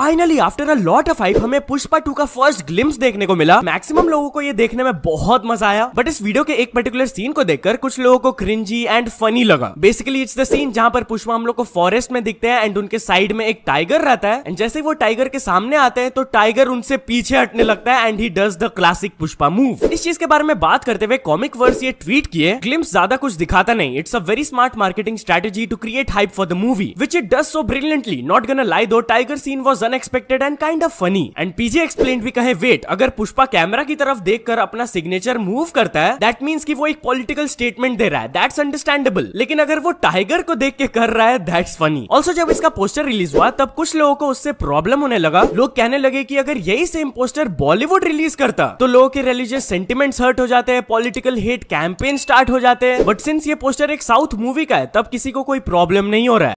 finally after a lot of hype हमें Pushpa two का first glimpse देखने को मिला मैक्सिमम लोगों को ये देखने में बहुत मजा आया बट इस वीडियो के एक पर्टिकुलर सीन को देखकर कुछ लोगों को क्रिंजी एंड फनी लगा बेसिकली इट्स द सीन जहां पर पुष्पा हम लोग को फॉरेस्ट में दिखते हैं एंड उनके साइड में एक टाइगर रहता है एंड जैसे वो टाइगर के सामने आते हैं तो टाइगर उनसे पीछे हटने लगता है and he does the classic Pushpa move इस चीज के बारे में बात करते हुए कॉमिक वर्स ये ट्वीट किए ग्लिम्स ज्यादा कुछ दिखाता नहीं it's a very smart marketing strategy to create hype for the movie which it does so brilliantly not gonna lie though tiger scene was unexpected and kind of funny and PJ explain भी कहे wait अगर Pushpa camera की तरफ देख कर अपना signature move करता है दैट मीन्स की वो एक पॉलिटिकल स्टेटमेंट दे रहा है दैट्स अंडरस्टैंडेबल लेकिन अगर वो टाइगर को देख के कर रहा है दैट्स फनी ऑल्सो जब इसका पोस्टर रिलीज हुआ तब कुछ लोगों को उससे प्रॉब्लम होने लगा लोग कहने लगे की अगर यही सेम पोस्टर बॉलीवुड रिलीज करता तो लोगों के रिलीजियस सेंटिमेंट हर्ट हो जाते हैं पॉलिटिकल हेट कैंपेन स्टार्ट हो जाते हैं बट सिंस ये पोस्टर एक साउथ मूवी का है तब किसी को कोई प्रॉब्लम नहीं हो रहा है